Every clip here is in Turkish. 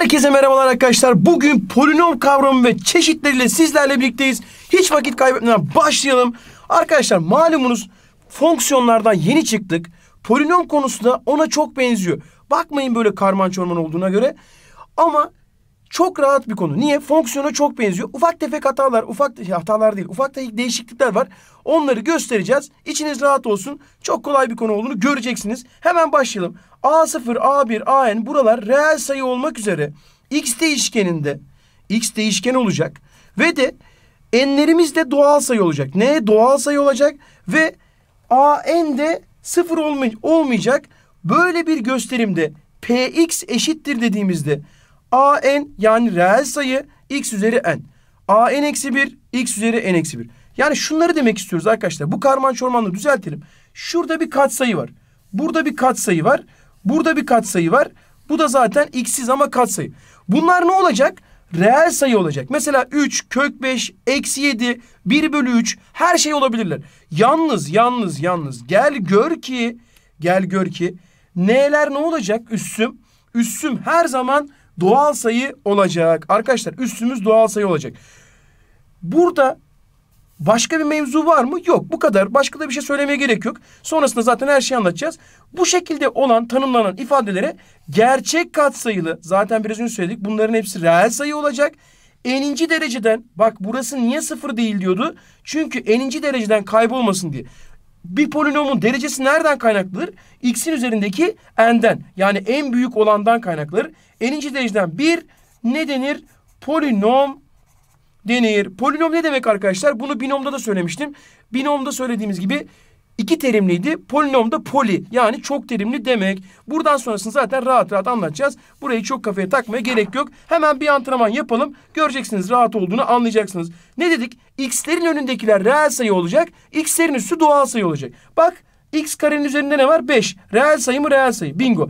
Herkese merhabalar arkadaşlar. Bugün polinom kavramı ve çeşitleriyle sizlerle birlikteyiz. Hiç vakit kaybetmeden başlayalım. Arkadaşlar malumunuz fonksiyonlardan yeni çıktık. Polinom konusunda ona çok benziyor. Bakmayın böyle karman çorman olduğuna göre. Ama çok rahat bir konu. Niye? Fonksiyona çok benziyor. Ufak tefek hatalar, ufak hatalar değil, ufak tefek değişiklikler var. Onları göstereceğiz. İçiniz rahat olsun. Çok kolay bir konu olduğunu göreceksiniz. Hemen başlayalım. A0, A1, AN buralar reel sayı olmak üzere x değişkeninde x değişken olacak ve de n'lerimiz de doğal sayı olacak. N doğal sayı olacak ve a n de sıfır olmay olmayacak. Böyle bir gösterimde px eşittir dediğimizde a n yani reel sayı x üzeri n. a n eksi 1 x üzeri n eksi 1. Yani şunları demek istiyoruz arkadaşlar. Bu karman çormanla düzeltelim. Şurada bir katsayı var. Burada bir katsayı var. Burada bir katsayı var. Bu da zaten x'siz ama katsayı. Bunlar ne olacak? Reel sayı olacak. Mesela 3, kök 5, eksi 7, 1 bölü 3 her şey olabilirler. Yalnız, yalnız, yalnız gel gör ki, gel gör ki neler ne olacak üssüm? Üssüm her zaman doğal sayı olacak. Arkadaşlar üstümüz doğal sayı olacak. Burada başka bir mevzu var mı? Yok bu kadar. Başka da bir şey söylemeye gerek yok. Sonrasında zaten her şeyi anlatacağız. Bu şekilde olan tanımlanan ifadelere gerçek katsayılı zaten biraz önce söyledik. Bunların hepsi reel sayı olacak. Eninci dereceden bak burası niye sıfır değil diyordu. Çünkü eninci dereceden kaybolmasın diye bir polinomun derecesi nereden kaynaklıdır? X'in üzerindeki n'den yani en büyük olandan kaynaklanır. N'inci dereceden 1 ne denir? Polinom denir. Polinom ne demek arkadaşlar? Bunu binomda da söylemiştim. Binomda söylediğimiz gibi İki terimliydi. Polinom da poli. Yani çok terimli demek. Buradan sonrasını zaten rahat rahat anlatacağız. Burayı çok kafaya takmaya gerek yok. Hemen bir antrenman yapalım. Göreceksiniz rahat olduğunu anlayacaksınız. Ne dedik? X'lerin önündekiler reel sayı olacak. X'lerin üstü doğal sayı olacak. Bak X karenin üzerinde ne var? 5. Reel sayı mı? Reel sayı. Bingo.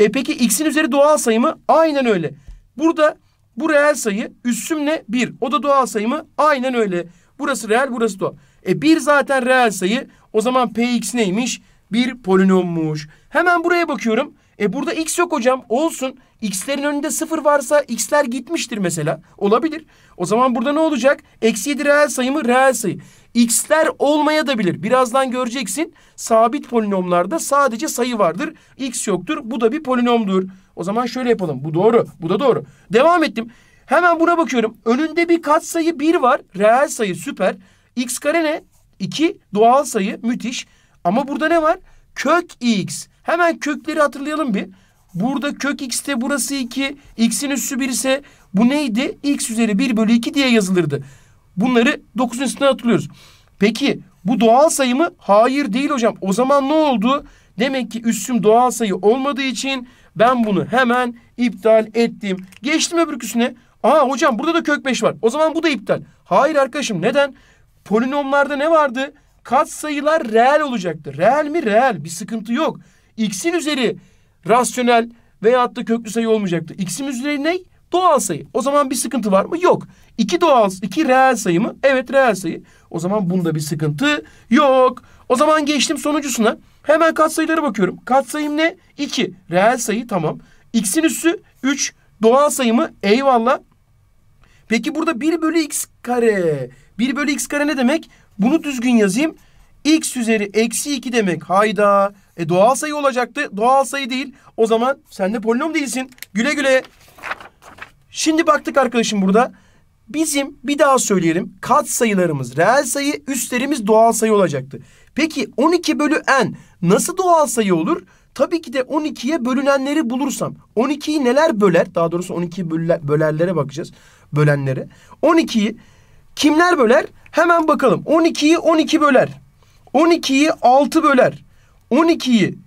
E peki X'in üzeri doğal sayı mı? Aynen öyle. Burada bu reel sayı ne? 1. O da doğal sayı mı? Aynen öyle. Burası reel, burası doğal. E bir zaten reel sayı. O zaman px neymiş? Bir polinommuş. Hemen buraya bakıyorum. E burada x yok hocam. Olsun. X'lerin önünde sıfır varsa x'ler gitmiştir mesela. Olabilir. O zaman burada ne olacak? Eksi 7 reel sayı mı? Reel sayı. X'ler olmaya da bilir. Birazdan göreceksin. Sabit polinomlarda sadece sayı vardır. X yoktur. Bu da bir polinomdur. O zaman şöyle yapalım. Bu doğru. Bu da doğru. Devam ettim. Hemen buna bakıyorum. Önünde bir katsayı 1 var. Reel sayı süper. X kare ne? 2 doğal sayı müthiş. Ama burada ne var? Kök X. Hemen kökleri hatırlayalım bir. Burada kök x'te burası 2. X'in üssü 1 ise bu neydi? X üzeri 1 bölü 2 diye yazılırdı. Bunları 9. sınıfta hatırlıyoruz. Peki bu doğal sayı mı? Hayır değil hocam. O zaman ne oldu? Demek ki üssüm doğal sayı olmadığı için ben bunu hemen iptal ettim. Geçtim öbür öbürküsüne. Aa hocam burada da kök 5 var. O zaman bu da iptal. Hayır arkadaşım neden? Polinomlarda ne vardı? Kat sayılar reel olacaktı. Reel mi? Reel. Bir sıkıntı yok. X'in üzeri rasyonel veyahut da köklü sayı olmayacaktı. X'in üzeri ne? Doğal sayı. O zaman bir sıkıntı var mı? Yok. İki doğal, iki reel sayı mı? Evet reel sayı. O zaman bunda bir sıkıntı yok. O zaman geçtim sonuncusuna. Hemen katsayılara bakıyorum. Katsayım ne? İki Reel sayı tamam. X'in üssü üç Doğal sayı mı? Eyvallah. Peki burada 1 bölü x kare. 1 bölü x kare ne demek? Bunu düzgün yazayım. x üzeri eksi 2 demek. Hayda. E doğal sayı olacaktı. Doğal sayı değil. O zaman sen de polinom değilsin. Güle güle. Şimdi baktık arkadaşım burada. Bizim bir daha söyleyelim. Kat sayılarımız reel sayı, üstlerimiz doğal sayı olacaktı. Peki 12 bölü n nasıl doğal sayı olur? Tabii ki de 12'ye bölünenleri bulursam. 12'yi neler böler? Daha doğrusu 12'yi bölerlere bakacağız. Bölenleri. 12'yi Kimler böler? Hemen bakalım. 12'yi 12 böler. 12'yi 6 böler. 12'yi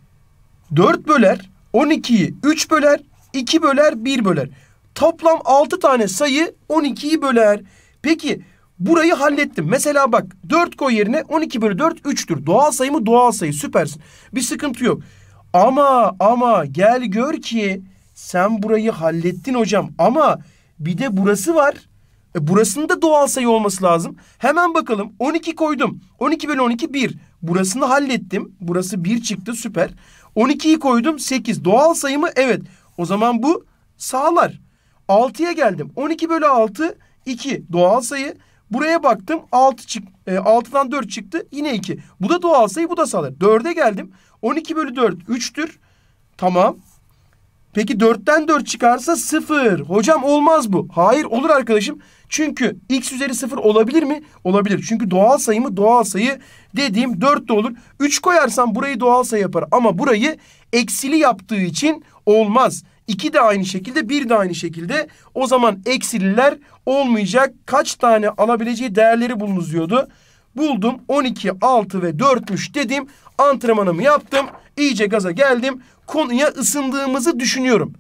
4 böler. 12'yi 3 böler. 2 böler 1 böler. Toplam 6 tane sayı 12'yi böler. Peki burayı hallettim. Mesela bak 4 koy yerine 12 bölü 4 3'tür. Doğal sayı mı? Doğal sayı süpersin. Bir sıkıntı yok. Ama ama gel gör ki sen burayı hallettin hocam. Ama bir de burası var. E burasının da doğal sayı olması lazım. Hemen bakalım. 12 koydum. 12 bölü 12 1. Burasını hallettim. Burası 1 çıktı süper. 12'yi koydum 8. Doğal sayı mı? Evet. O zaman bu sağlar. 6'ya geldim. 12 bölü 6 2. Doğal sayı. Buraya baktım 6 çık, e, 6'dan 4 çıktı yine 2. Bu da doğal sayı bu da sağlar. 4'e geldim. 12 bölü 4 3'tür. Tamam. Peki 4'ten 4 çıkarsa 0. Hocam olmaz bu. Hayır olur arkadaşım. Çünkü x üzeri 0 olabilir mi? Olabilir. Çünkü doğal sayı mı? Doğal sayı dediğim 4 de olur. 3 koyarsam burayı doğal sayı yapar. Ama burayı eksili yaptığı için olmaz. 2 de aynı şekilde 1 de aynı şekilde. O zaman eksililer olmayacak. Kaç tane alabileceği değerleri bulunuz diyordu. Buldum 12, 6 ve 4'müş dedim. Antrenmanımı yaptım. İyice gaza geldim. Konuya ısındığımızı düşünüyorum.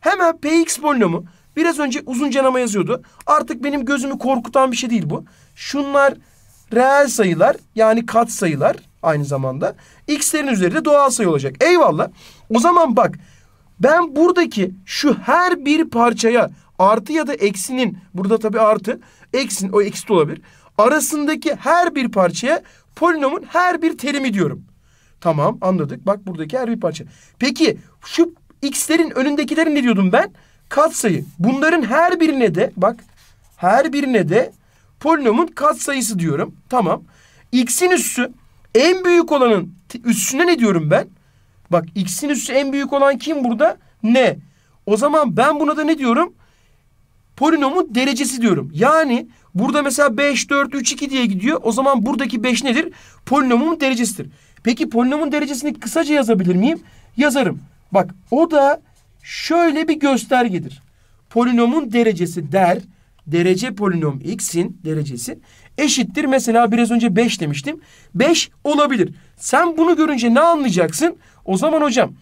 Hemen Px polinomu Biraz önce uzun canama yazıyordu. Artık benim gözümü korkutan bir şey değil bu. Şunlar reel sayılar yani kat sayılar aynı zamanda. X'lerin üzeri de doğal sayı olacak. Eyvallah. O zaman bak ben buradaki şu her bir parçaya artı ya da eksinin burada tabii artı eksin o eksi de olabilir. Arasındaki her bir parçaya polinomun her bir terimi diyorum. Tamam anladık. Bak buradaki her bir parça. Peki şu x'lerin önündekileri ne diyordum ben? katsayı. Bunların her birine de bak her birine de polinomun katsayısı diyorum. Tamam. X'in üssü en büyük olanın üssüne ne diyorum ben? Bak x'in üssü en büyük olan kim burada? Ne? O zaman ben buna da ne diyorum? Polinomun derecesi diyorum. Yani burada mesela 5, 4, 3, 2 diye gidiyor. O zaman buradaki 5 nedir? Polinomun derecesidir. Peki polinomun derecesini kısaca yazabilir miyim? Yazarım. Bak o da şöyle bir göstergedir. Polinomun derecesi der derece polinom x'in derecesi eşittir. Mesela biraz önce 5 demiştim. 5 olabilir. Sen bunu görünce ne anlayacaksın? O zaman hocam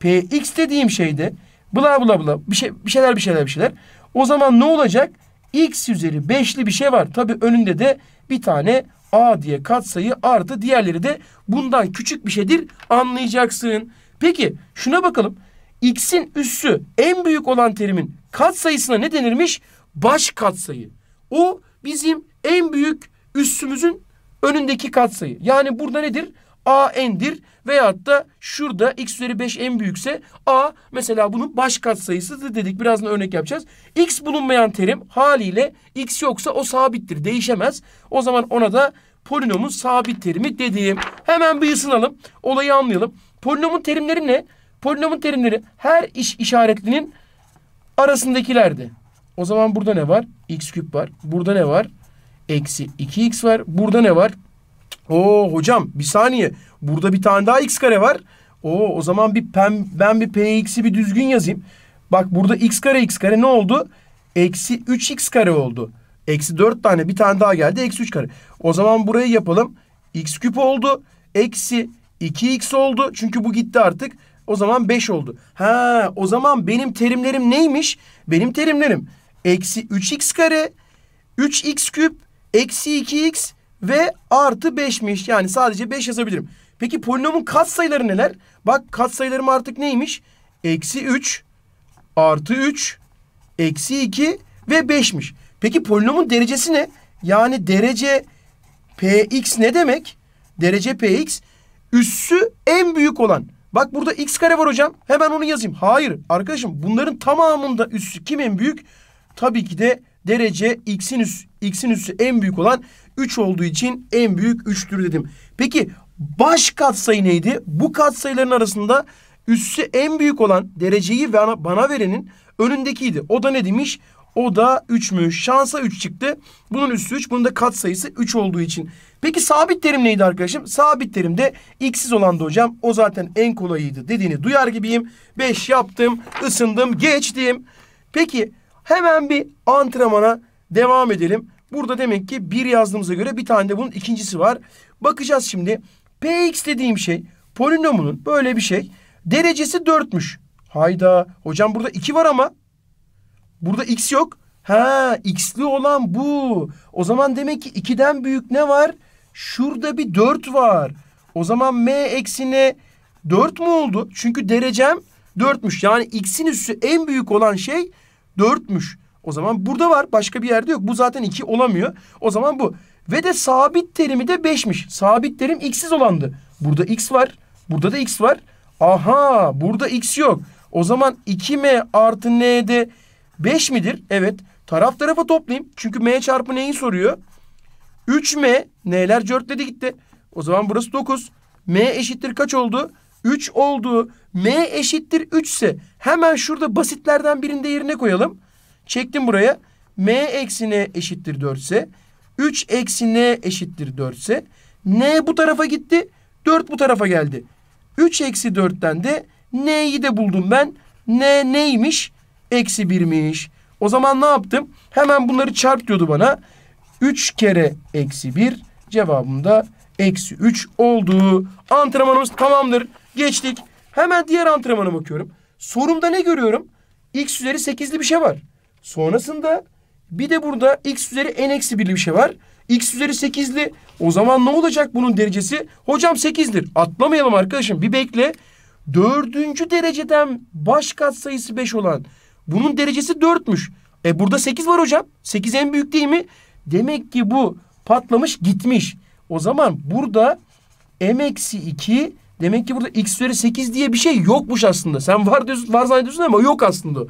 px dediğim şeyde bla bla bla bir, şey, bir şeyler bir şeyler bir şeyler. O zaman ne olacak? x üzeri 5'li bir şey var. Tabii önünde de bir tane a diye katsayı artı diğerleri de bundan küçük bir şeydir anlayacaksın. Peki şuna bakalım x'in üssü en büyük olan terimin kat sayısına ne denirmiş? Baş katsayı. O bizim en büyük üssümüzün önündeki katsayı. Yani burada nedir? A n'dir veyahut da şurada x üzeri 5 en büyükse A mesela bunun baş katsayısıdır dedik. Birazdan örnek yapacağız. X bulunmayan terim haliyle x yoksa o sabittir. Değişemez. O zaman ona da polinomun sabit terimi dediğim. Hemen bir ısınalım. Olayı anlayalım. Polinomun terimleri ne? Polinomun terimleri her iş işaretlinin arasındakilerdi. O zaman burada ne var? X küp var. Burada ne var? Eksi 2x var. Burada ne var? Oo hocam bir saniye. Burada bir tane daha x kare var. Oo o zaman bir pem, ben bir px'i bir düzgün yazayım. Bak burada x kare x kare ne oldu? Eksi 3x kare oldu. Eksi 4 tane bir tane daha geldi. Eksi 3 kare. O zaman burayı yapalım. x küp oldu. Eksi 2x oldu. Çünkü bu gitti artık. O zaman 5 oldu. Ha, o zaman benim terimlerim neymiş? Benim terimlerim eksi 3x kare, 3x küp, eksi 2x ve artı 5'miş. Yani sadece 5 yazabilirim. Peki polinomun katsayıları neler? Bak katsayılarım artık neymiş? Eksi 3, artı 3, eksi 2 ve 5'miş. Peki polinomun derecesi ne? Yani derece px ne demek? Derece px üssü en büyük olan. Bak burada x kare var hocam. Hemen onu yazayım. Hayır arkadaşım bunların tamamında üssü kimin büyük? Tabii ki de derece x'in üssü, x'in üssü en büyük olan 3 olduğu için en büyük 3'tür dedim. Peki baş katsayı neydi? Bu katsayıların arasında üssü en büyük olan dereceyi bana, bana verenin önündekiydi. O da ne demiş? O da 3'müş. Şansa 3 çıktı. Bunun üstü 3. Bunun da kat sayısı 3 olduğu için. Peki sabit terim neydi arkadaşım? Sabit terim de x'siz olandı hocam. O zaten en kolayıydı dediğini duyar gibiyim. 5 yaptım, ısındım, geçtim. Peki hemen bir antrenmana devam edelim. Burada demek ki 1 yazdığımıza göre bir tane de bunun ikincisi var. Bakacağız şimdi. Px dediğim şey polinomunun böyle bir şey. Derecesi 4'müş. Hayda. Hocam burada 2 var ama Burada x yok. Ha x'li olan bu. O zaman demek ki 2'den büyük ne var? Şurada bir 4 var. O zaman m eksine 4 mü oldu? Çünkü derecem 4'müş. Yani x'in üssü en büyük olan şey 4'müş. O zaman burada var. Başka bir yerde yok. Bu zaten 2 olamıyor. O zaman bu. Ve de sabit terimi de 5'miş. Sabit terim x'siz olandı. Burada x var. Burada da x var. Aha burada x yok. O zaman 2m artı n'de 5 midir? Evet. Taraf tarafa toplayayım. Çünkü m çarpı neyi soruyor? 3m. N'ler cörtledi gitti. O zaman burası 9. m eşittir kaç oldu? 3 oldu. m eşittir 3 ise hemen şurada basitlerden birinde yerine koyalım. Çektim buraya. m eksi n eşittir 4 ise 3 eksi n eşittir 4 ise n bu tarafa gitti. 4 bu tarafa geldi. 3 eksi 4'ten de n'yi de buldum ben. n neymiş? Eksi birmiş. O zaman ne yaptım? Hemen bunları çarp diyordu bana. Üç kere eksi bir. Cevabım da eksi üç oldu. Antrenmanımız tamamdır. Geçtik. Hemen diğer antrenmana bakıyorum. Sorumda ne görüyorum? X üzeri sekizli bir şey var. Sonrasında bir de burada x üzeri n eksi birli bir şey var. X üzeri 8'li. O zaman ne olacak bunun derecesi? Hocam 8'dir. Atlamayalım arkadaşım. Bir bekle. Dördüncü dereceden baş katsayısı 5 olan bunun derecesi dörtmüş. E burada sekiz var hocam. Sekiz en büyük değil mi? Demek ki bu patlamış gitmiş. O zaman burada m eksi 2 demek ki burada x üzeri 8 diye bir şey yokmuş aslında. Sen var, diyorsun, var zannediyorsun ama yok aslında.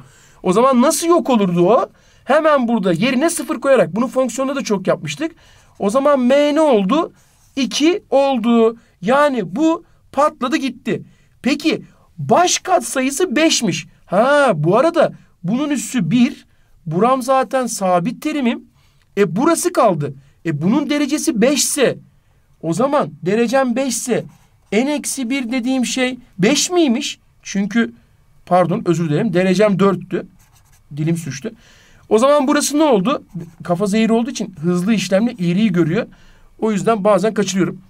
O zaman nasıl yok olurdu o? Hemen burada yerine sıfır koyarak bunu fonksiyonda da çok yapmıştık. O zaman m ne oldu? 2 oldu. Yani bu patladı gitti. Peki baş katsayısı 5'miş. Ha bu arada bunun üssü bir. Buram zaten sabit terimim. E burası kaldı. E bunun derecesi beşse, o zaman derecem beşse, ise en eksi bir dediğim şey beş miymiş? Çünkü pardon özür dilerim derecem dörttü. Dilim suçtu. O zaman burası ne oldu? Kafa zehir olduğu için hızlı işlemle iyiliği görüyor. O yüzden bazen kaçırıyorum.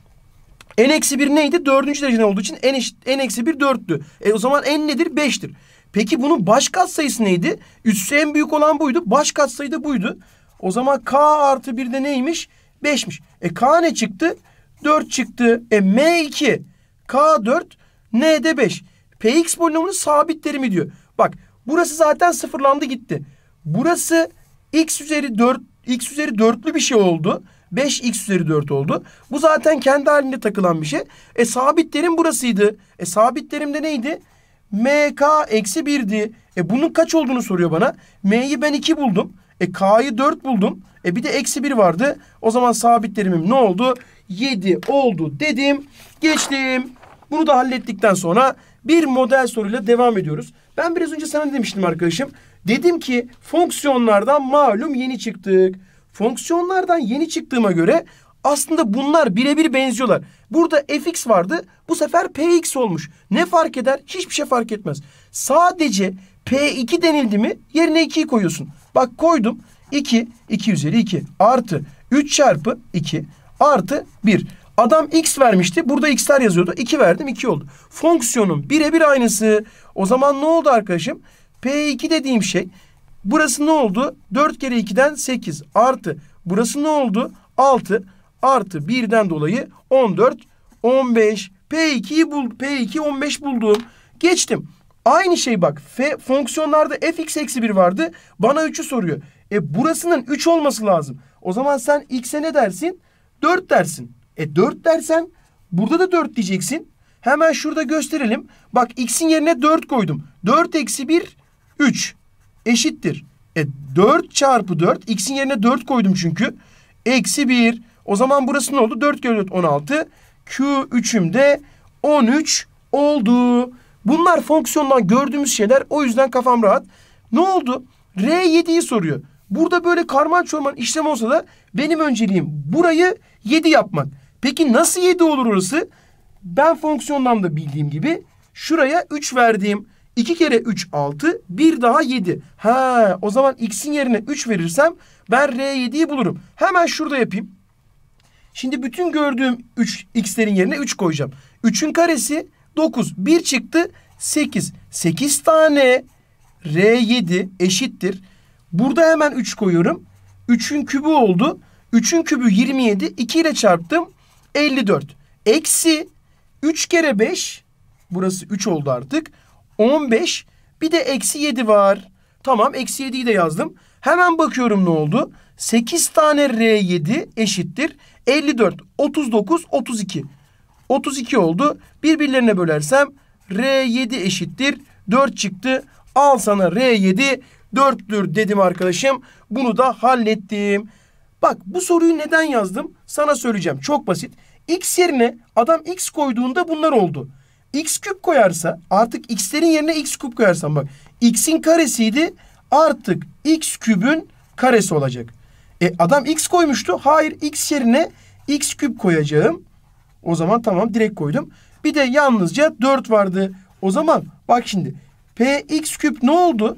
N eksi bir neydi? Dördüncü derece olduğu için en, eksi bir dörttü. E o zaman en nedir? Beştir. Peki bunun baş katsayısı neydi? Üssü en büyük olan buydu. Baş katsayı da buydu. O zaman k artı 1 de neymiş? 5'miş. E k ne çıktı? 4 çıktı. E m 2. K 4. N de 5. Px polinomunun sabit terimi diyor. Bak burası zaten sıfırlandı gitti. Burası x üzeri 4 x üzeri 4'lü bir şey oldu. 5x üzeri 4 oldu. Bu zaten kendi halinde takılan bir şey. E sabit terim burasıydı. E sabit terim de neydi? MK eksi 1'di. E bunun kaç olduğunu soruyor bana. M'yi ben 2 buldum. E K'yı 4 buldum. E bir de eksi 1 vardı. O zaman sabitlerimim ne oldu? 7 oldu dedim. Geçtim. Bunu da hallettikten sonra bir model soruyla devam ediyoruz. Ben biraz önce sana demiştim arkadaşım. Dedim ki fonksiyonlardan malum yeni çıktık. Fonksiyonlardan yeni çıktığıma göre aslında bunlar birebir benziyorlar. Burada fx vardı. Bu sefer px olmuş. Ne fark eder? Hiçbir şey fark etmez. Sadece p2 denildi mi yerine 2'yi koyuyorsun. Bak koydum. 2, 2 üzeri 2 artı 3 çarpı 2 artı 1. Adam x vermişti. Burada x'ler yazıyordu. 2 verdim 2 oldu. Fonksiyonun birebir aynısı. O zaman ne oldu arkadaşım? P2 dediğim şey. Burası ne oldu? 4 kere 2'den 8 artı. Burası ne oldu? 6 artı birden dolayı 14, 15. p 2 bul, P2 15 buldum. Geçtim. Aynı şey bak. F, fonksiyonlarda fx eksi 1 vardı. Bana 3'ü soruyor. E burasının 3 olması lazım. O zaman sen x'e ne dersin? 4 dersin. E 4 dersen burada da 4 diyeceksin. Hemen şurada gösterelim. Bak x'in yerine 4 koydum. 4 eksi 1 3 eşittir. E 4 çarpı 4 x'in yerine 4 koydum çünkü. Eksi 1 o zaman burası ne oldu? 4 kere 4 16. Q3'üm de 13 oldu. Bunlar fonksiyondan gördüğümüz şeyler. O yüzden kafam rahat. Ne oldu? R7'yi soruyor. Burada böyle karman çorman işlem olsa da benim önceliğim burayı 7 yapmak. Peki nasıl 7 olur orası? Ben fonksiyondan da bildiğim gibi şuraya 3 verdiğim 2 kere 3 6 bir daha 7. Ha o zaman x'in yerine 3 verirsem ben R7'yi bulurum. Hemen şurada yapayım. Şimdi bütün gördüğüm 3x'lerin yerine 3 koyacağım. 3'ün karesi 9. 1 çıktı 8. 8 tane R7 eşittir. Burada hemen 3 koyuyorum. 3'ün kübü oldu. 3'ün kübü 27. 2 ile çarptım. 54. Eksi 3 kere 5. Burası 3 oldu artık. 15. Bir de eksi 7 var. Tamam eksi 7'yi de yazdım. Hemen bakıyorum ne oldu. 8 tane R7 eşittir. 54, 39, 32. 32 oldu. Birbirlerine bölersem R7 eşittir. 4 çıktı. Al sana R7 4'tür dedim arkadaşım. Bunu da hallettim. Bak bu soruyu neden yazdım? Sana söyleyeceğim. Çok basit. X yerine adam X koyduğunda bunlar oldu. X küp koyarsa artık X'lerin yerine X küp koyarsam bak. X'in karesiydi. Artık X kübün karesi olacak. E adam x koymuştu. Hayır x yerine x küp koyacağım. O zaman tamam direkt koydum. Bir de yalnızca 4 vardı. O zaman bak şimdi px küp ne oldu?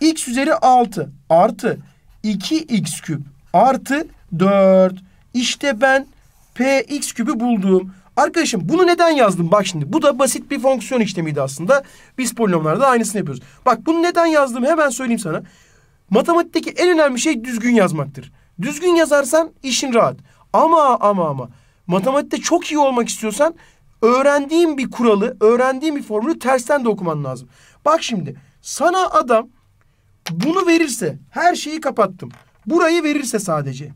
x üzeri 6 artı 2x küp artı 4. İşte ben px küpü buldum. Arkadaşım bunu neden yazdım? Bak şimdi bu da basit bir fonksiyon işlemiydi aslında. Biz polinomlarda aynısını yapıyoruz. Bak bunu neden yazdım hemen söyleyeyim sana. Matematikteki en önemli şey düzgün yazmaktır. Düzgün yazarsan işin rahat. Ama ama ama matematikte çok iyi olmak istiyorsan öğrendiğin bir kuralı, öğrendiğin bir formülü tersten de okuman lazım. Bak şimdi sana adam bunu verirse her şeyi kapattım. Burayı verirse sadece.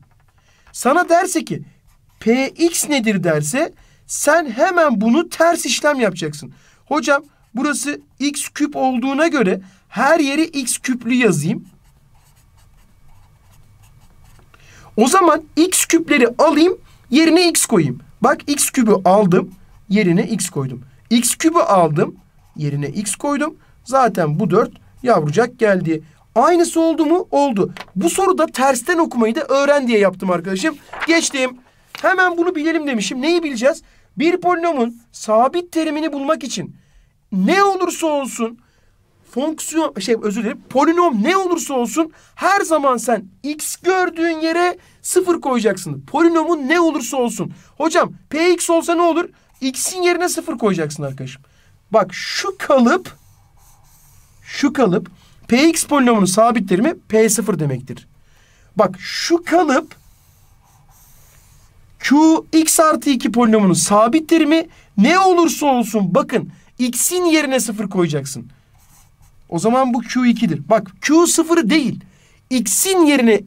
Sana derse ki px nedir derse sen hemen bunu ters işlem yapacaksın. Hocam burası x küp olduğuna göre her yeri x küplü yazayım. O zaman x küpleri alayım yerine x koyayım. Bak x kübü aldım yerine x koydum. x kübü aldım yerine x koydum. Zaten bu 4 yavrucak geldi. Aynısı oldu mu? Oldu. Bu soruda tersten okumayı da öğren diye yaptım arkadaşım. Geçtim. Hemen bunu bilelim demişim. Neyi bileceğiz? Bir polinomun sabit terimini bulmak için ne olursa olsun fonksiyon şey özür dilerim polinom ne olursa olsun her zaman sen x gördüğün yere sıfır koyacaksın. Polinomun ne olursa olsun. Hocam px olsa ne olur? x'in yerine sıfır koyacaksın arkadaşım. Bak şu kalıp şu kalıp px polinomunun sabit terimi p0 demektir. Bak şu kalıp qx artı 2 polinomunun sabit terimi ne olursa olsun bakın x'in yerine sıfır koyacaksın. O zaman bu Q2'dir. Bak Q sıfırı değil. X'in yerine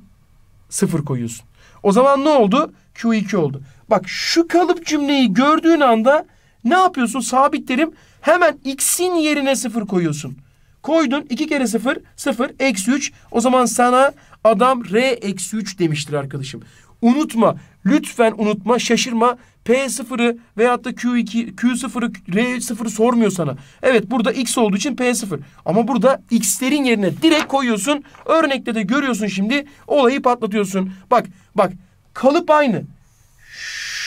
sıfır koyuyorsun. O zaman ne oldu? Q2 oldu. Bak şu kalıp cümleyi gördüğün anda ne yapıyorsun? Sabit terim hemen X'in yerine sıfır koyuyorsun. Koydun iki kere sıfır sıfır eksi 3 O zaman sana adam R eksi 3 demiştir arkadaşım. Unutma lütfen unutma şaşırma P0'ı veyahut da Q2, Q0'ı, R0'ı sormuyor sana. Evet burada X olduğu için P0. Ama burada X'lerin yerine direkt koyuyorsun. Örnekte de görüyorsun şimdi olayı patlatıyorsun. Bak bak kalıp aynı.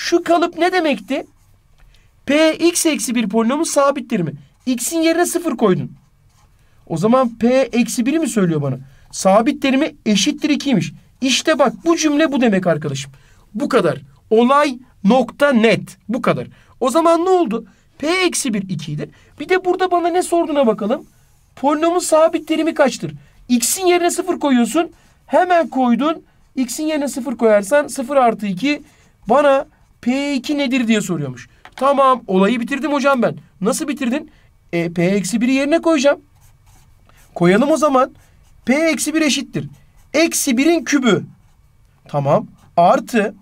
Şu kalıp ne demekti? P x eksi bir polinomu sabittir mi? X'in yerine sıfır koydun. O zaman P eksi 1'i mi söylüyor bana? Sabit terimi eşittir 2'ymiş. İşte bak bu cümle bu demek arkadaşım. Bu kadar. Olay nokta net. Bu kadar. O zaman ne oldu? P eksi 1 2 Bir de burada bana ne sorduğuna bakalım. Polinomun sabit terimi kaçtır? X'in yerine 0 koyuyorsun. Hemen koydun. X'in yerine 0 koyarsan 0 artı 2 bana P2 nedir diye soruyormuş. Tamam olayı bitirdim hocam ben. Nasıl bitirdin? E, P eksi 1'i yerine koyacağım. Koyalım o zaman. P eksi 1 eşittir. Eksi 1'in kübü. Tamam. Artı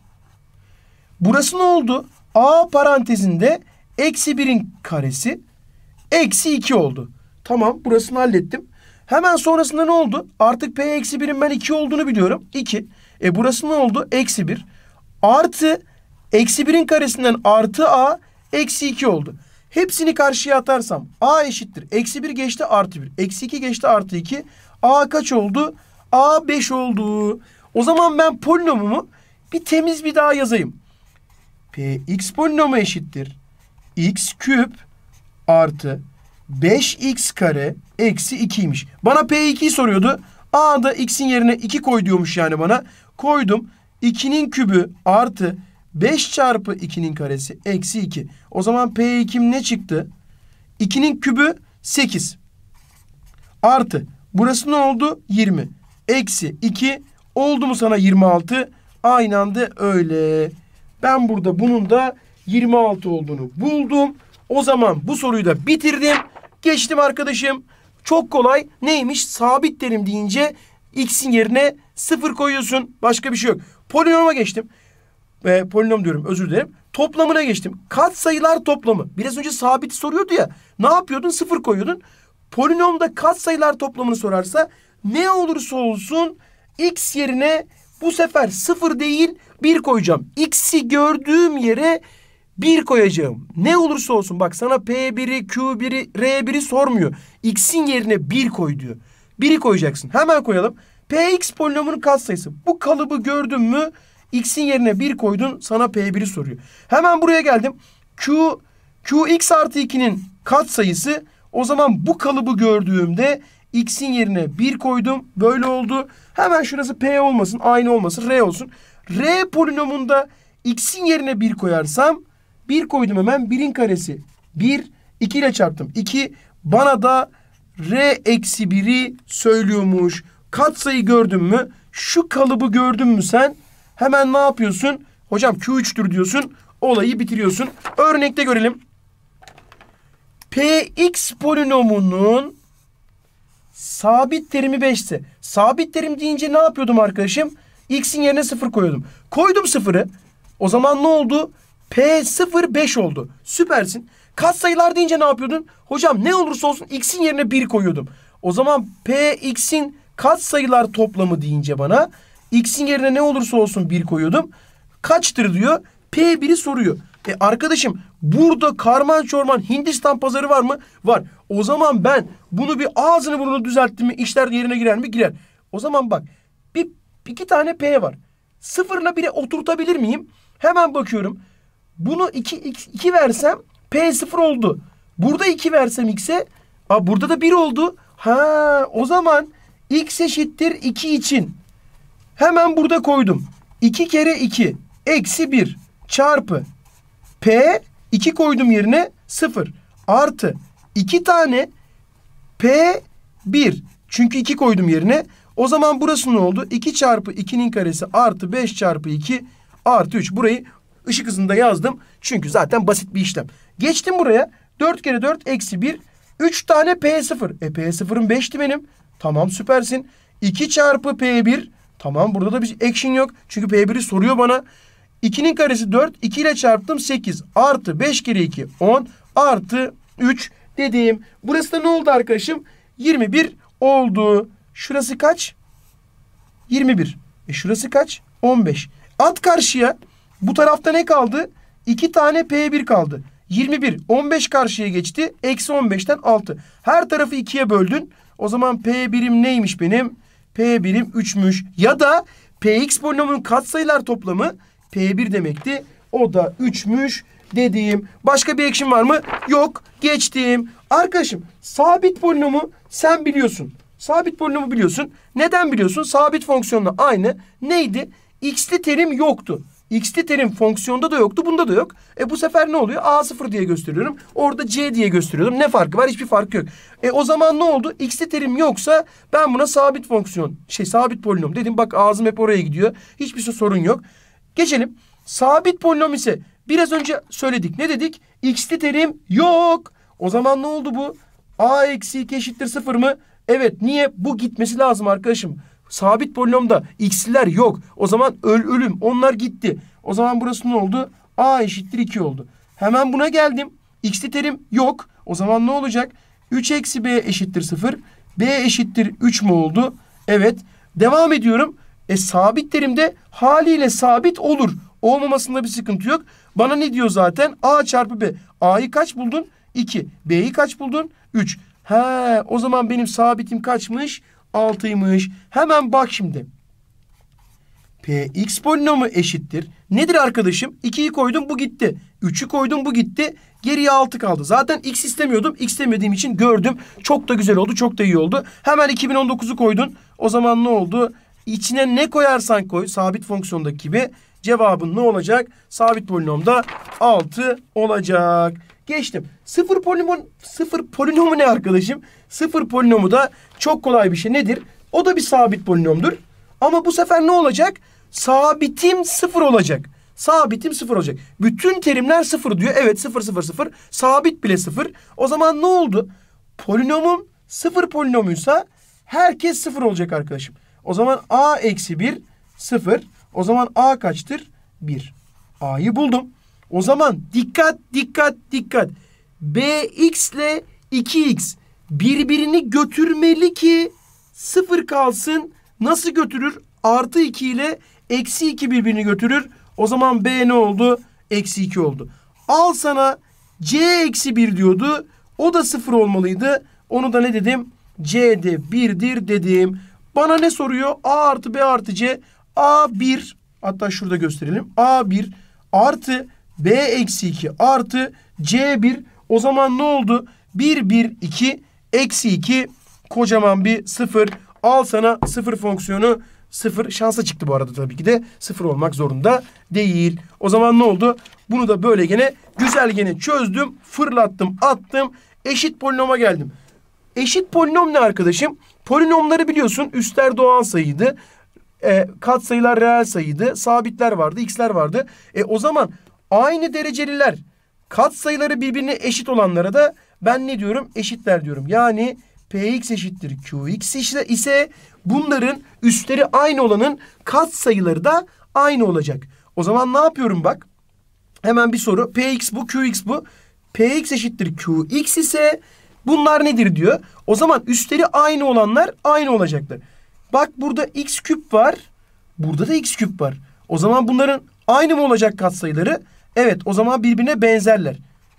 Burası ne oldu? A parantezinde eksi birin karesi eksi iki oldu. Tamam burasını hallettim. Hemen sonrasında ne oldu? Artık P eksi birin ben iki olduğunu biliyorum. İki. E burası ne oldu? Eksi bir. Artı eksi birin karesinden artı A eksi iki oldu. Hepsini karşıya atarsam A eşittir. Eksi bir geçti artı bir. Eksi iki geçti artı iki. A kaç oldu? A beş oldu. O zaman ben polinomumu bir temiz bir daha yazayım. P x polinomu eşittir. x küp artı 5x kare eksi 2'ymiş. Bana P2'yi soruyordu. A'da x'in yerine 2 koy diyormuş yani bana. Koydum. 2'nin kübü artı 5 çarpı 2'nin karesi eksi 2. O zaman P2'm ne çıktı? 2'nin kübü 8. Artı. Burası ne oldu? 20. Eksi 2. Oldu mu sana 26? Aynı anda öyle. Ben burada bunun da 26 olduğunu buldum. O zaman bu soruyu da bitirdim. Geçtim arkadaşım. Çok kolay. Neymiş? Sabit derim deyince x'in yerine 0 koyuyorsun. Başka bir şey yok. Polinoma geçtim. E, polinom diyorum özür dilerim. Toplamına geçtim. Kat sayılar toplamı. Biraz önce sabit soruyordu ya. Ne yapıyordun? Sıfır koyuyordun. Polinomda kat sayılar toplamını sorarsa ne olursa olsun x yerine bu sefer sıfır değil bir koyacağım. X'i gördüğüm yere bir koyacağım. Ne olursa olsun bak sana P1'i, Q1'i, R1'i sormuyor. X'in yerine bir koy diyor. Biri koyacaksın. Hemen koyalım. Px polinomunun katsayısı. Bu kalıbı gördün mü x'in yerine bir koydun sana p1'i soruyor. Hemen buraya geldim. Q qx artı 2'nin katsayısı o zaman bu kalıbı gördüğümde x'in yerine 1 koydum. Böyle oldu. Hemen şurası p olmasın aynı olmasın r olsun. R polinomunda x'in yerine 1 koyarsam 1 koydum hemen 1'in karesi. 1 2 ile çarptım. 2 bana da R eksi 1'i söylüyormuş. Katsayı gördün mü? Şu kalıbı gördün mü sen? Hemen ne yapıyorsun? Hocam Q3'tür diyorsun. Olayı bitiriyorsun. Örnekte görelim. Px polinomunun sabit terimi 5 sabit terim deyince ne yapıyordum arkadaşım? x'in yerine 0 koyuyordum. Koydum 0'ı. O zaman ne oldu? P0 5 oldu. Süpersin. Kat sayılar deyince ne yapıyordun? Hocam ne olursa olsun x'in yerine 1 koyuyordum. O zaman p x'in kat sayılar toplamı deyince bana x'in yerine ne olursa olsun 1 koyuyordum. Kaçtır diyor. P1'i soruyor. E arkadaşım burada karman çorman Hindistan pazarı var mı? Var. O zaman ben bunu bir ağzını burnunu düzelttim mi işler yerine girer mi? Girer. O zaman bak bir iki tane P var. Sıfırla biri oturtabilir miyim? Hemen bakıyorum. Bunu 2, iki versem P sıfır oldu. Burada 2 versem X'e a, burada da 1 oldu. Ha o zaman X eşittir 2 için. Hemen burada koydum. 2 kere 2 eksi 1 çarpı P 2 koydum yerine 0 artı 2 tane P 1 çünkü 2 koydum yerine o zaman burası ne oldu? 2 çarpı 2'nin karesi artı 5 çarpı 2 artı 3. Burayı ışık hızında yazdım. Çünkü zaten basit bir işlem. Geçtim buraya. 4 kere 4 eksi 1. 3 tane P0. E P0'ın 5'ti benim. Tamam süpersin. 2 çarpı P1. Tamam burada da bir action yok. Çünkü P1'i soruyor bana. 2'nin karesi 4. 2 ile çarptım 8. Artı 5 kere 2 10. Artı 3 dediğim. Burası da ne oldu arkadaşım? 21 oldu. Şurası kaç? 21. E şurası kaç? 15. At karşıya. Bu tarafta ne kaldı? 2 tane P1 kaldı. 21. 15 karşıya geçti. Eksi 15'ten 6. Her tarafı 2'ye böldün. O zaman P 1im neymiş benim? P 1im 3'müş. Ya da Px polinomun katsayılar toplamı P1 demekti. O da 3'müş dediğim. Başka bir ekşim var mı? Yok. Geçtim. Arkadaşım sabit polinomu sen biliyorsun. Sabit polinomu biliyorsun. Neden biliyorsun? Sabit fonksiyonla aynı. Neydi? X'li terim yoktu. X'li terim fonksiyonda da yoktu, bunda da yok. E bu sefer ne oluyor? a sıfır diye gösteriyorum. Orada C diye gösteriyorum. Ne farkı var? Hiçbir fark yok. E o zaman ne oldu? X'li terim yoksa ben buna sabit fonksiyon, şey sabit polinom dedim. Bak ağzım hep oraya gidiyor. Hiçbir sorun yok. Geçelim. Sabit polinom ise biraz önce söyledik. Ne dedik? X'li terim yok. O zaman ne oldu bu? A eksi 2 eşittir sıfır mı? Evet niye? Bu gitmesi lazım arkadaşım. Sabit polinomda x'ler yok. O zaman öl ölüm. Onlar gitti. O zaman burası ne oldu? a eşittir 2 oldu. Hemen buna geldim. x'li terim yok. O zaman ne olacak? 3 eksi b eşittir 0. b eşittir 3 mü oldu? Evet. Devam ediyorum. E sabit terimde haliyle sabit olur. Olmamasında bir sıkıntı yok. Bana ne diyor zaten? A çarpı B. A'yı kaç buldun? 2. B'yi kaç buldun? 3. He o zaman benim sabitim kaçmış? Altıymış. Hemen bak şimdi. Px polinomu eşittir. Nedir arkadaşım? 2'yi koydum bu gitti. 3'ü koydum bu gitti. Geriye 6 kaldı. Zaten x istemiyordum. X istemediğim için gördüm. Çok da güzel oldu. Çok da iyi oldu. Hemen 2019'u koydun. O zaman ne oldu? İçine ne koyarsan koy. Sabit fonksiyondaki gibi. Cevabın ne olacak? Sabit polinomda 6 olacak. Geçtim. Sıfır polinom sıfır polinomu ne arkadaşım? Sıfır polinomu da çok kolay bir şey. Nedir? O da bir sabit polinomdur. Ama bu sefer ne olacak? Sabitim sıfır olacak. Sabitim sıfır olacak. Bütün terimler sıfır diyor. Evet sıfır sıfır sıfır. Sabit bile sıfır. O zaman ne oldu? Polinomum sıfır polinomuysa herkes sıfır olacak arkadaşım. O zaman a eksi bir sıfır. O zaman a kaçtır? Bir. A'yı buldum. O zaman dikkat dikkat dikkat. Bx ile 2x birbirini götürmeli ki sıfır kalsın. Nasıl götürür? Artı 2 ile eksi 2 birbirini götürür. O zaman B ne oldu? Eksi 2 oldu. Al sana C eksi 1 diyordu. O da sıfır olmalıydı. Onu da ne dedim? C de 1'dir dedim. Bana ne soruyor? A artı B artı C. A 1 hatta şurada gösterelim. A 1 artı B eksi 2 artı C 1. O zaman ne oldu? 1, 1, 2, eksi 2 kocaman bir 0. Al sana 0 fonksiyonu 0 şansa çıktı bu arada tabii ki de 0 olmak zorunda değil. O zaman ne oldu? Bunu da böyle gene güzel gene çözdüm, fırlattım, attım. Eşit polinoma geldim. Eşit polinom ne arkadaşım? Polinomları biliyorsun üstler doğal sayıydı. E, kat sayılar reel sayıydı. Sabitler vardı, x'ler vardı. E, o zaman Aynı dereceliler kat sayıları birbirine eşit olanlara da ben ne diyorum? Eşitler diyorum. Yani Px eşittir Qx ise bunların üstleri aynı olanın kat sayıları da aynı olacak. O zaman ne yapıyorum bak? Hemen bir soru. Px bu, Qx bu. Px eşittir Qx ise bunlar nedir diyor. O zaman üstleri aynı olanlar aynı olacaklar. Bak burada x küp var. Burada da x küp var. O zaman bunların aynı mı olacak katsayıları? Evet o zaman birbirine benzerler.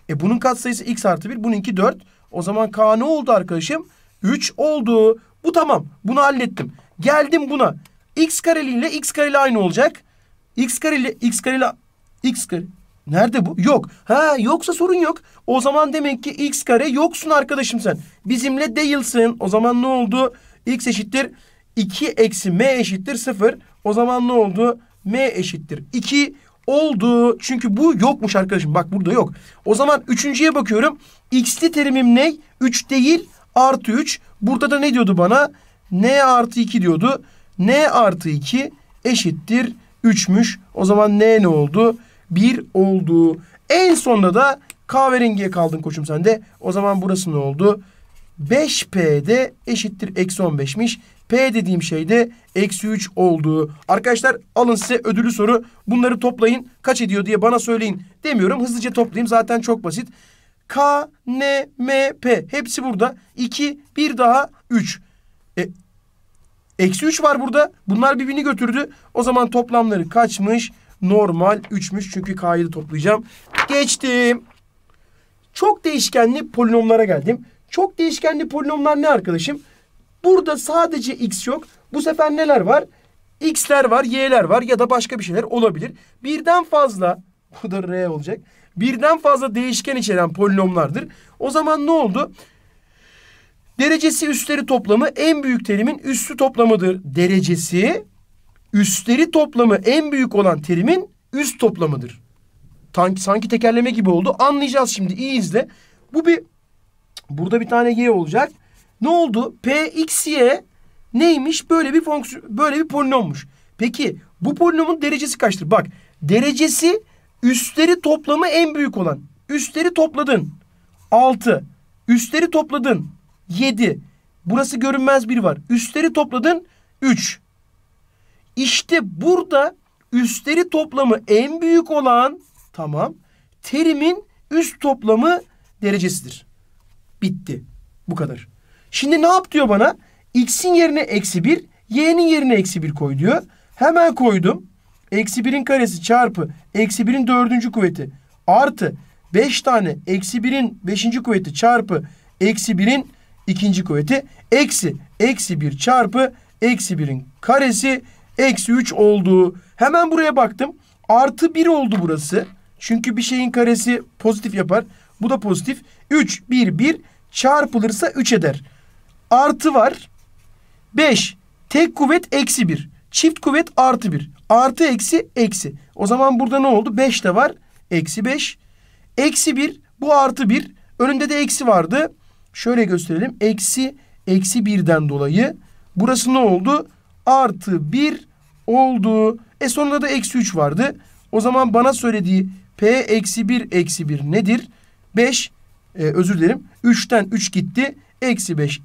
E bunun katsayısı x artı 1 bununki 4. O zaman k ne oldu arkadaşım? 3 oldu. Bu tamam. Bunu hallettim. Geldim buna. x kareliyle x kareli aynı olacak. x kareli x kareli x kare. Nerede bu? Yok. Ha yoksa sorun yok. O zaman demek ki x kare yoksun arkadaşım sen. Bizimle değilsin. O zaman ne oldu? x eşittir 2 eksi m eşittir 0. O zaman ne oldu? m eşittir 2 oldu. Çünkü bu yokmuş arkadaşım. Bak burada yok. O zaman üçüncüye bakıyorum. X'li terimim ne? 3 değil artı 3. Burada da ne diyordu bana? N artı 2 diyordu. N artı 2 eşittir 3'müş. O zaman N ne oldu? 1 oldu. En sonunda da kahverengiye kaldın koçum sen de. O zaman burası ne oldu? 5P'de eşittir eksi 15'miş. P dediğim şey de eksi 3 oldu. Arkadaşlar alın size ödülü soru. Bunları toplayın. Kaç ediyor diye bana söyleyin demiyorum. Hızlıca toplayayım. Zaten çok basit. K, N, M, P. Hepsi burada. 2, bir daha 3. E, eksi 3 var burada. Bunlar birbirini götürdü. O zaman toplamları kaçmış? Normal 3'müş. Çünkü K'yı da toplayacağım. Geçtim. Çok değişkenli polinomlara geldim. Çok değişkenli polinomlar ne arkadaşım? Burada sadece x yok. Bu sefer neler var? X'ler var, y'ler var ya da başka bir şeyler olabilir. Birden fazla, bu da r olacak. Birden fazla değişken içeren polinomlardır. O zaman ne oldu? Derecesi üstleri toplamı en büyük terimin üssü toplamıdır. Derecesi üstleri toplamı en büyük olan terimin üst toplamıdır. Sanki, sanki tekerleme gibi oldu. Anlayacağız şimdi. İyi izle. Bu bir burada bir tane y olacak. Ne oldu? P x y neymiş? Böyle bir fonksiyon böyle bir polinommuş. Peki bu polinomun derecesi kaçtır? Bak derecesi üstleri toplamı en büyük olan. Üstleri topladın. 6. Üstleri topladın. 7. Burası görünmez bir var. Üstleri topladın. 3. İşte burada üstleri toplamı en büyük olan tamam terimin üst toplamı derecesidir. Bitti. Bu kadar. Şimdi ne yap diyor bana? X'in yerine eksi 1, Y'nin yerine eksi 1 koy diyor. Hemen koydum. Eksi 1'in karesi çarpı eksi 1'in dördüncü kuvveti artı 5 tane eksi 1'in beşinci kuvveti çarpı eksi 1'in ikinci kuvveti eksi eksi 1 çarpı eksi 1'in karesi eksi 3 oldu. Hemen buraya baktım. Artı 1 oldu burası. Çünkü bir şeyin karesi pozitif yapar. Bu da pozitif. 3, 1, 1 çarpılırsa 3 eder artı var. 5. Tek kuvvet eksi 1. Çift kuvvet artı 1. Artı eksi eksi. O zaman burada ne oldu? 5 de var. Eksi 5. Eksi 1. Bu artı 1. Önünde de eksi vardı. Şöyle gösterelim. Eksi eksi 1'den dolayı. Burası ne oldu? Artı 1 oldu. E sonunda da eksi 3 vardı. O zaman bana söylediği P eksi 1 eksi 1 nedir? 5 e, özür dilerim. 3'ten 3 gitti. Eksi 5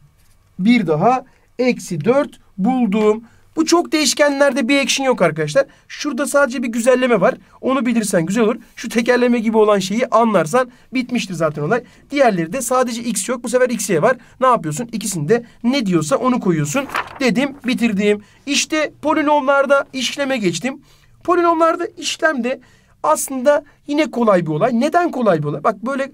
bir daha eksi 4 buldum. Bu çok değişkenlerde bir action yok arkadaşlar. Şurada sadece bir güzelleme var. Onu bilirsen güzel olur. Şu tekerleme gibi olan şeyi anlarsan bitmiştir zaten olay. Diğerleri de sadece x yok. Bu sefer x'ye var. Ne yapıyorsun? İkisinde ne diyorsa onu koyuyorsun. Dedim bitirdim. İşte polinomlarda işleme geçtim. Polinomlarda işlemde aslında yine kolay bir olay. Neden kolay bir olay? Bak böyle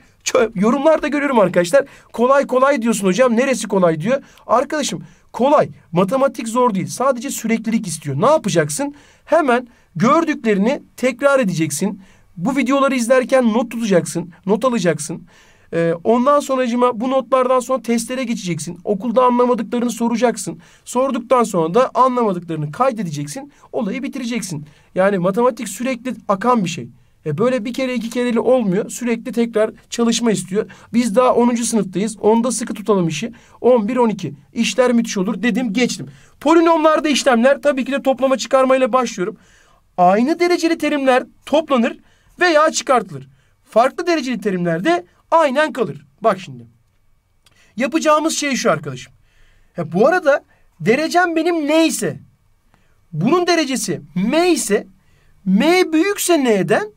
yorumlarda görüyorum arkadaşlar. Kolay kolay diyorsun hocam. Neresi kolay diyor. Arkadaşım kolay. Matematik zor değil. Sadece süreklilik istiyor. Ne yapacaksın? Hemen gördüklerini tekrar edeceksin. Bu videoları izlerken not tutacaksın. Not alacaksın. Ee, ondan sonracıma bu notlardan sonra testlere geçeceksin. Okulda anlamadıklarını soracaksın. Sorduktan sonra da anlamadıklarını kaydedeceksin. Olayı bitireceksin. Yani matematik sürekli akan bir şey. E böyle bir kere iki kereli olmuyor. Sürekli tekrar çalışma istiyor. Biz daha 10. sınıftayız. Onda sıkı tutalım işi. 11 12. İşler müthiş olur dedim, geçtim. Polinomlarda işlemler tabii ki de toplama çıkarmayla başlıyorum. Aynı dereceli terimler toplanır veya çıkartılır. Farklı dereceli terimlerde Aynen kalır. Bak şimdi. Yapacağımız şey şu arkadaşım. Ha, bu arada derecem benim neyse bunun derecesi m ise m büyükse n'den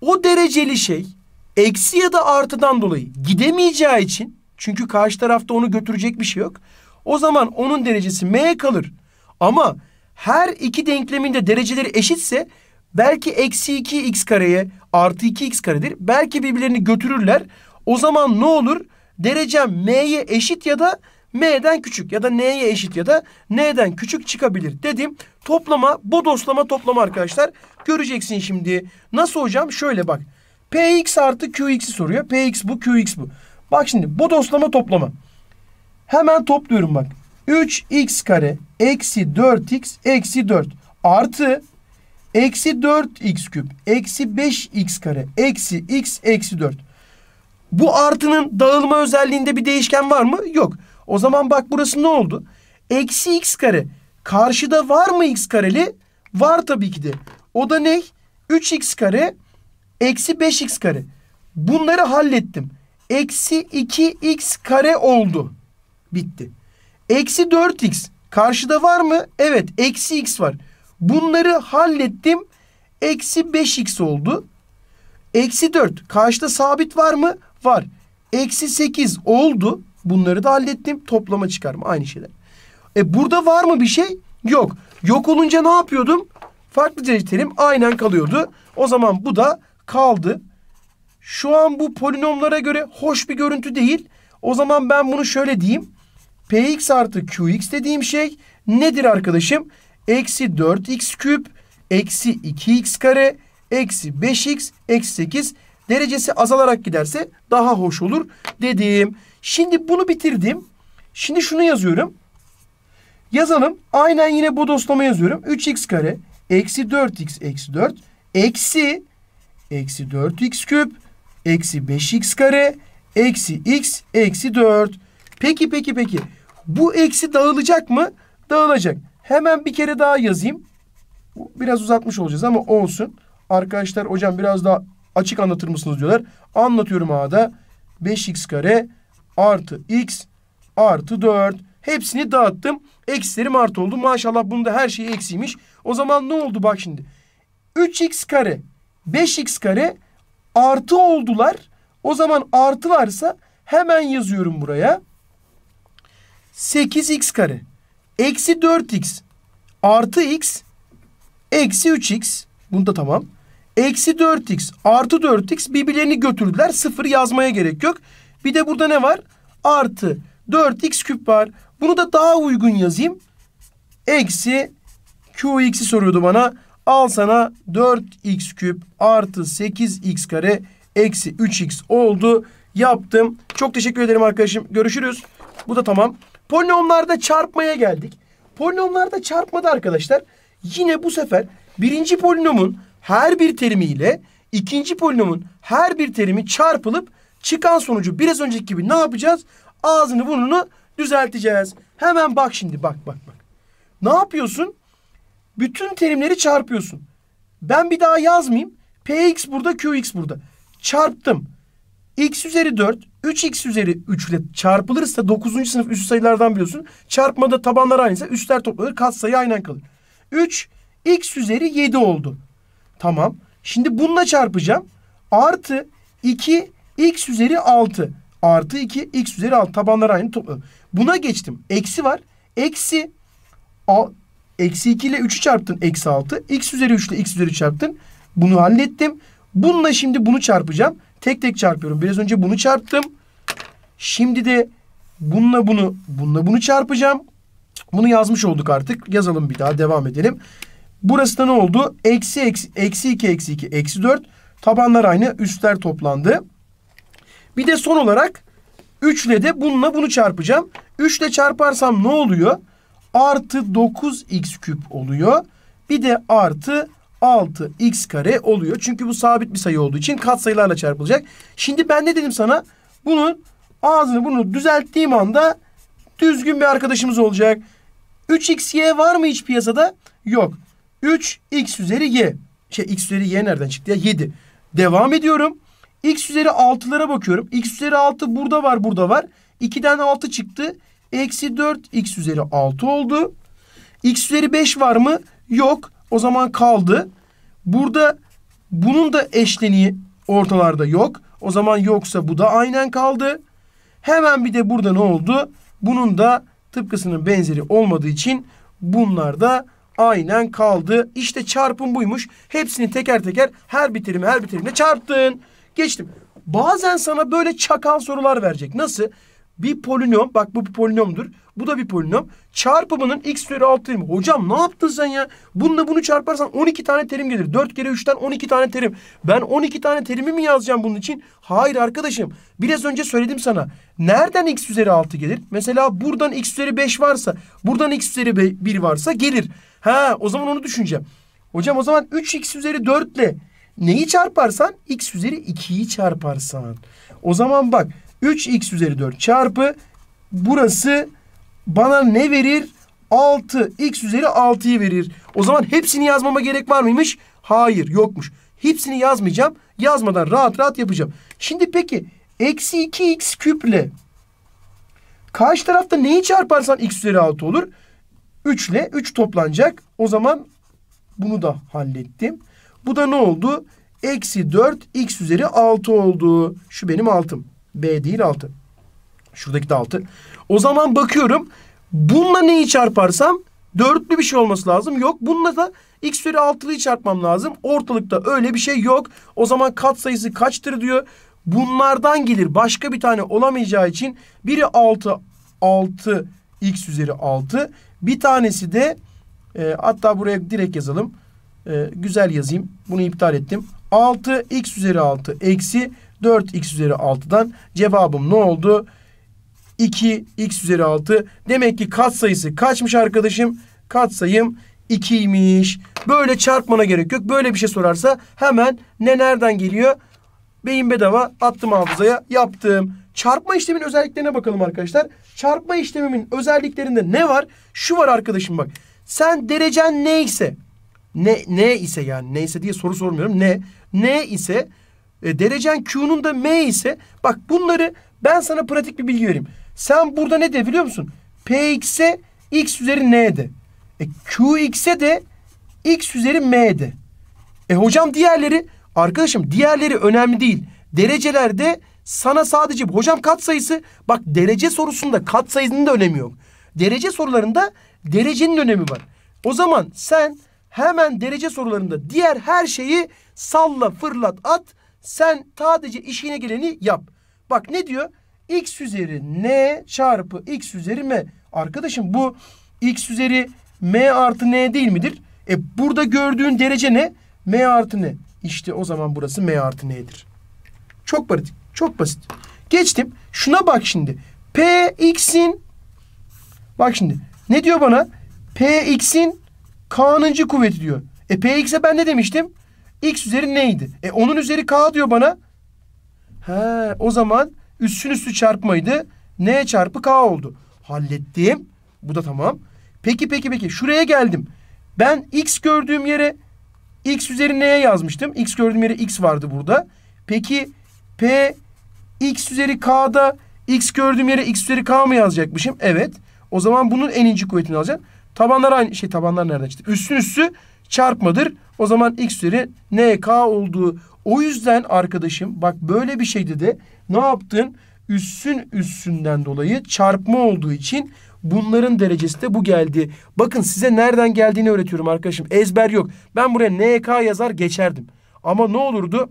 o dereceli şey eksi ya da artıdan dolayı gidemeyeceği için çünkü karşı tarafta onu götürecek bir şey yok. O zaman onun derecesi m kalır. Ama her iki denklemin de dereceleri eşitse Belki eksi 2x kareye artı 2x karedir. Belki birbirlerini götürürler. O zaman ne olur? Derecem m'ye eşit ya da m'den küçük ya da n'ye eşit ya da n'den küçük çıkabilir dedim. Toplama bu dostlama toplama arkadaşlar. Göreceksin şimdi. Nasıl hocam? Şöyle bak. px artı qx'i soruyor. px bu qx bu. Bak şimdi bu dostlama toplama. Hemen topluyorum bak. 3x kare eksi 4x eksi 4 artı Eksi 4x küp. Eksi 5x kare. Eksi x eksi 4. Bu artının dağılma özelliğinde bir değişken var mı? Yok. O zaman bak burası ne oldu? Eksi x kare. Karşıda var mı x kareli? Var tabii ki de. O da ne? 3x kare eksi 5x kare. Bunları hallettim. Eksi 2x kare oldu. Bitti. Eksi 4x. Karşıda var mı? Evet. Eksi x var. Bunları hallettim. Eksi 5x oldu. Eksi 4. Karşıda sabit var mı? Var. Eksi 8 oldu. Bunları da hallettim. Toplama çıkarma. Aynı şeyler. E burada var mı bir şey? Yok. Yok olunca ne yapıyordum? Farklı derece aynen kalıyordu. O zaman bu da kaldı. Şu an bu polinomlara göre hoş bir görüntü değil. O zaman ben bunu şöyle diyeyim. Px artı Qx dediğim şey nedir arkadaşım? Eksi 4x küp eksi 2x kare eksi 5x eksi 8 derecesi azalarak giderse daha hoş olur dedim. Şimdi bunu bitirdim. Şimdi şunu yazıyorum. Yazalım. Aynen yine bu dostlama yazıyorum. 3x kare eksi 4x eksi 4 eksi eksi 4x küp eksi 5x kare eksi x eksi 4. Peki peki peki. Bu eksi dağılacak mı? Dağılacak. Hemen bir kere daha yazayım. Biraz uzatmış olacağız ama olsun. Arkadaşlar hocam biraz daha açık anlatır mısınız diyorlar. Anlatıyorum A'da. 5x kare artı x artı 4. Hepsini dağıttım. Eksilerim artı oldu. Maşallah bunda her şey eksiymiş. O zaman ne oldu bak şimdi. 3x kare 5x kare artı oldular. O zaman artı varsa hemen yazıyorum buraya. 8x kare Eksi 4x artı x eksi 3x. Bunu da tamam. Eksi 4x artı 4x birbirlerini götürdüler. Sıfır yazmaya gerek yok. Bir de burada ne var? Artı 4x küp var. Bunu da daha uygun yazayım. Eksi qx'i soruyordu bana. Al sana 4x küp artı 8x kare eksi 3x oldu. Yaptım. Çok teşekkür ederim arkadaşım. Görüşürüz. Bu da tamam. Polinomlarda çarpmaya geldik. Polinomlarda çarpmadı arkadaşlar yine bu sefer birinci polinomun her bir terimiyle ikinci polinomun her bir terimi çarpılıp çıkan sonucu biraz önceki gibi ne yapacağız? Ağzını burnunu düzelteceğiz. Hemen bak şimdi bak bak bak. Ne yapıyorsun? Bütün terimleri çarpıyorsun. Ben bir daha yazmayayım. Px burada, Qx burada. Çarptım x üzeri 4, 3x üzeri 3 ile çarpılırsa 9. sınıf üst sayılardan biliyorsun. Çarpmada tabanlar aynıysa üstler toplanır, katsayı aynen kalır. 3 x üzeri 7 oldu. Tamam. Şimdi bununla çarpacağım. Artı 2 x üzeri 6. Artı 2 x üzeri 6. Tabanlar aynı toplanır. Buna geçtim. Eksi var. Eksi a, eksi 2 ile 3'ü çarptın. Eksi 6. x üzeri 3 ile x üzeri çarptın. Bunu hallettim. Bununla şimdi bunu çarpacağım tek tek çarpıyorum. Biraz önce bunu çarptım. Şimdi de bununla bunu, bununla bunu çarpacağım. Bunu yazmış olduk artık. Yazalım bir daha devam edelim. Burası da ne oldu? Eksi, eksi, eksi 2, eksi 2, eksi 4. Tabanlar aynı. Üstler toplandı. Bir de son olarak 3 ile de bununla bunu çarpacağım. 3 ile çarparsam ne oluyor? Artı 9x küp oluyor. Bir de artı 6 x kare oluyor. Çünkü bu sabit bir sayı olduğu için katsayılarla çarpılacak. Şimdi ben ne dedim sana? Bunun ağzını bunu düzelttiğim anda düzgün bir arkadaşımız olacak. 3xy var mı hiç piyasada? Yok. 3x üzeri y. Şey x üzeri y nereden çıktı ya? 7. Devam ediyorum. x üzeri 6'lara bakıyorum. x üzeri 6 burada var burada var. 2'den 6 çıktı. Eksi 4 x üzeri 6 oldu. x üzeri 5 var mı? Yok. O zaman kaldı. Burada bunun da eşleniği ortalarda yok. O zaman yoksa bu da aynen kaldı. Hemen bir de burada ne oldu? Bunun da tıpkısının benzeri olmadığı için bunlar da aynen kaldı. İşte çarpım buymuş. Hepsini teker teker her bir her bir çarptın. Geçtim. Bazen sana böyle çakal sorular verecek. Nasıl? bir polinom bak bu bir polinomdur. Bu da bir polinom. Çarpımının x üzeri 6'yım. Hocam ne yaptın sen ya? Bununla bunu çarparsan 12 tane terim gelir. 4 kere 3'ten 12 tane terim. Ben 12 tane terimi mi yazacağım bunun için? Hayır arkadaşım. Biraz önce söyledim sana. Nereden x üzeri 6 gelir? Mesela buradan x üzeri 5 varsa, buradan x üzeri 1 varsa gelir. Ha o zaman onu düşüneceğim. Hocam o zaman 3x üzeri 4 ile neyi çarparsan x üzeri 2'yi çarparsan. O zaman bak 3x üzeri 4 çarpı burası bana ne verir? 6x üzeri 6'yı verir. O zaman hepsini yazmama gerek var mıymış? Hayır yokmuş. Hepsini yazmayacağım. Yazmadan rahat rahat yapacağım. Şimdi peki eksi 2x küple karşı tarafta neyi çarparsan x üzeri 6 olur. 3 ile 3 toplanacak. O zaman bunu da hallettim. Bu da ne oldu? Eksi 4 x üzeri 6 oldu. Şu benim altım. B değil 6. Şuradaki de 6. O zaman bakıyorum. Bununla neyi çarparsam dörtlü bir şey olması lazım. Yok. Bununla da x üzeri 6'lıyı çarpmam lazım. Ortalıkta öyle bir şey yok. O zaman katsayısı kaçtır diyor. Bunlardan gelir. Başka bir tane olamayacağı için biri 6 6 x üzeri 6. Bir tanesi de e, hatta buraya direkt yazalım. E, güzel yazayım. Bunu iptal ettim. 6 x üzeri 6 eksi 4x üzeri 6'dan cevabım ne oldu? 2x üzeri 6. Demek ki katsayısı kaçmış arkadaşım? Katsayım 2'ymiş. Böyle çarpmana gerek yok. Böyle bir şey sorarsa hemen ne nereden geliyor? Beyin bedava attım hafızaya yaptım. Çarpma işlemin özelliklerine bakalım arkadaşlar. Çarpma işlemimin özelliklerinde ne var? Şu var arkadaşım bak. Sen derecen neyse ne ne ise yani neyse diye soru sormuyorum. Ne ne ise e, derecen Q'nun da M ise bak bunları ben sana pratik bir bilgi vereyim. Sen burada ne de biliyor musun? Px'e x üzeri n de. E, Qx'e de x üzeri m de. E hocam diğerleri arkadaşım diğerleri önemli değil. Derecelerde sana sadece hocam kat sayısı bak derece sorusunda kat sayısının da önemi yok. Derece sorularında derecenin önemi var. O zaman sen hemen derece sorularında diğer her şeyi salla fırlat at sen sadece işine geleni yap. Bak ne diyor? X üzeri N çarpı X üzeri M. Arkadaşım bu X üzeri M artı N değil midir? E burada gördüğün derece ne? M artı N. İşte o zaman burası M artı N'dir. Çok basit. Çok basit. Geçtim. Şuna bak şimdi. Px'in bak şimdi. Ne diyor bana? Px'in kanıncı kuvveti diyor. E Px'e ben ne demiştim? X üzeri neydi? E onun üzeri K diyor bana. He, o zaman üstün üstü çarpmaydı. N çarpı K oldu. Hallettim. Bu da tamam. Peki peki peki şuraya geldim. Ben X gördüğüm yere X üzeri N'ye yazmıştım. X gördüğüm yere X vardı burada. Peki P X üzeri K'da X gördüğüm yere X üzeri K mı yazacakmışım? Evet. O zaman bunun en ince kuvvetini alacağım. Tabanlar aynı şey tabanlar nereden çıktı? Üstün üstü çarpmadır. O zaman x üzeri k olduğu. O yüzden arkadaşım bak böyle bir şeyde de ne yaptın? Üssün üssünden dolayı çarpma olduğu için bunların derecesi de bu geldi. Bakın size nereden geldiğini öğretiyorum arkadaşım. Ezber yok. Ben buraya n k yazar geçerdim. Ama ne olurdu?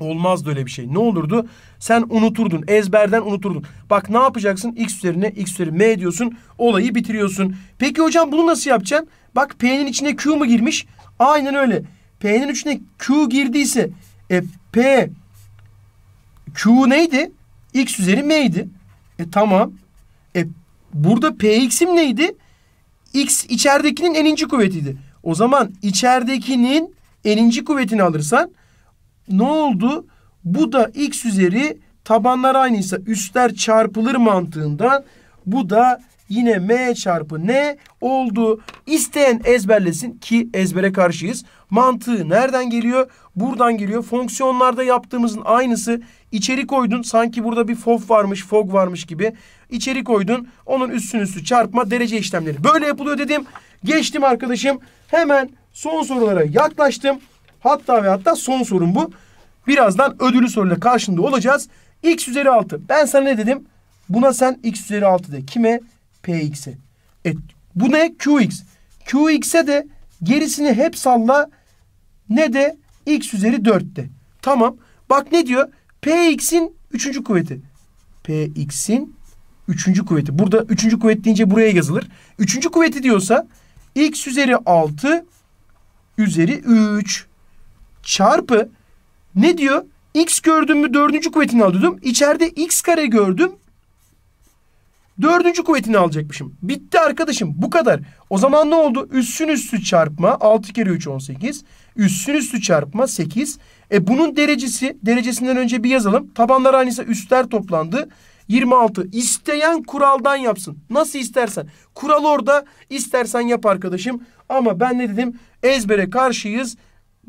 Olmaz öyle bir şey. Ne olurdu? Sen unuturdun. Ezberden unuturdun. Bak ne yapacaksın? X üzerine X üzeri M diyorsun. Olayı bitiriyorsun. Peki hocam bunu nasıl yapacaksın? Bak P'nin içine Q mu girmiş? Aynen öyle. P'nin içine Q girdiyse e, P Q neydi? X üzeri M'ydi. E tamam. E burada Px'im neydi? X içeridekinin eninci kuvvetiydi. O zaman içeridekinin eninci kuvvetini alırsan ne oldu? Bu da x üzeri tabanlar aynıysa üstler çarpılır mantığından bu da yine m çarpı n oldu. İsteyen ezberlesin ki ezbere karşıyız. Mantığı nereden geliyor? Buradan geliyor. Fonksiyonlarda yaptığımızın aynısı. İçeri koydun sanki burada bir fof varmış, fog varmış gibi. İçeri koydun. Onun üstün üstü çarpma derece işlemleri. Böyle yapılıyor dedim. Geçtim arkadaşım. Hemen son sorulara yaklaştım. Hatta ve hatta son sorun bu. Birazdan ödülü soruyla karşında olacağız. X üzeri 6. Ben sana ne dedim? Buna sen X üzeri 6 de. Kime? Px'e. E, bu ne? Qx. Qx'e de gerisini hep salla ne de X üzeri 4 de. Tamam. Bak ne diyor? Px'in üçüncü kuvveti. Px'in üçüncü kuvveti. Burada üçüncü kuvvet deyince buraya yazılır. Üçüncü kuvveti diyorsa X üzeri 6 üzeri 3 çarpı ne diyor? X gördüm mü dördüncü kuvvetini alıyordum. İçeride X kare gördüm. Dördüncü kuvvetini alacakmışım. Bitti arkadaşım bu kadar. O zaman ne oldu? Üssün üstü çarpma 6 kere 3 18. Üssün üstü çarpma 8. E bunun derecesi derecesinden önce bir yazalım. Tabanlar aynıysa üstler toplandı. 26. İsteyen kuraldan yapsın. Nasıl istersen. Kural orada istersen yap arkadaşım. Ama ben ne dedim? Ezbere karşıyız.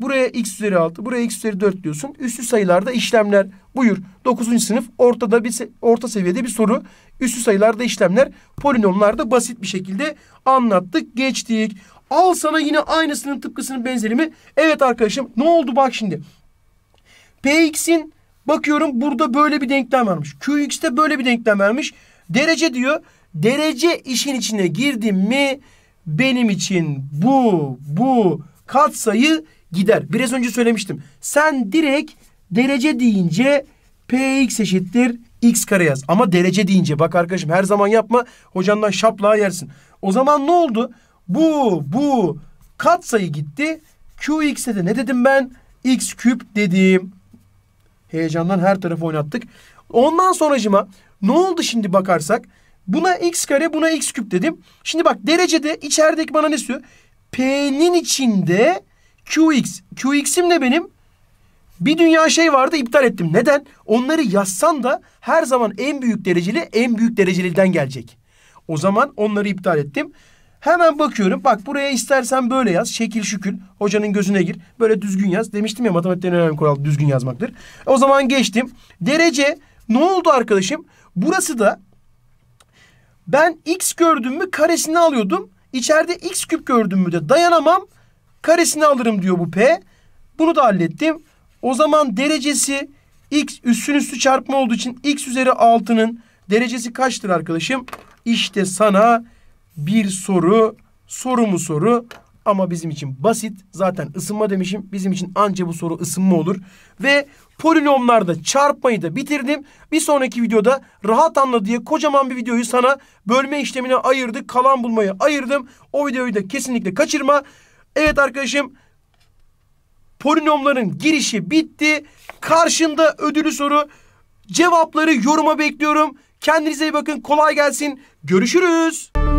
Buraya x üzeri 6, buraya x üzeri 4 diyorsun. Üstü sayılarda işlemler. Buyur. 9. sınıf ortada bir orta seviyede bir soru. Üstü sayılarda işlemler. Polinomlarda basit bir şekilde anlattık, geçtik. Al sana yine aynısının tıpkısının benzeri mi? Evet arkadaşım. Ne oldu bak şimdi. Px'in bakıyorum burada böyle bir denklem varmış. Qx'te böyle bir denklem vermiş. Derece diyor. Derece işin içine girdim mi benim için bu bu katsayı gider. Biraz önce söylemiştim. Sen direkt derece deyince px eşittir x kare yaz. Ama derece deyince bak arkadaşım her zaman yapma. Hocandan şaplığa yersin. O zaman ne oldu? Bu bu katsayı gitti. Qx'e de ne dedim ben? X küp dedim. Heyecandan her tarafı oynattık. Ondan sonracıma ne oldu şimdi bakarsak? Buna x kare buna x küp dedim. Şimdi bak derecede içerideki bana ne istiyor? P'nin içinde QX. QX'im ne benim? Bir dünya şey vardı iptal ettim. Neden? Onları yazsan da her zaman en büyük dereceli en büyük dereceliden gelecek. O zaman onları iptal ettim. Hemen bakıyorum. Bak buraya istersen böyle yaz. Şekil şükür, Hocanın gözüne gir. Böyle düzgün yaz. Demiştim ya matematiklerin önemli kural düzgün yazmaktır. O zaman geçtim. Derece ne oldu arkadaşım? Burası da ben x gördüm mü karesini alıyordum. İçeride x küp gördüm mü de dayanamam. Karesini alırım diyor bu P. Bunu da hallettim. O zaman derecesi x üstün üstü çarpma olduğu için x üzeri 6'nın derecesi kaçtır arkadaşım? İşte sana bir soru, soru mu soru ama bizim için basit. Zaten ısınma demişim. Bizim için anca bu soru ısınma olur. Ve polinomlarda çarpmayı da bitirdim. Bir sonraki videoda rahat anla diye kocaman bir videoyu sana bölme işlemine ayırdık. Kalan bulmayı ayırdım. O videoyu da kesinlikle kaçırma. Evet arkadaşım polinomların girişi bitti. Karşında ödülü soru. Cevapları yoruma bekliyorum. Kendinize iyi bakın. Kolay gelsin. Görüşürüz.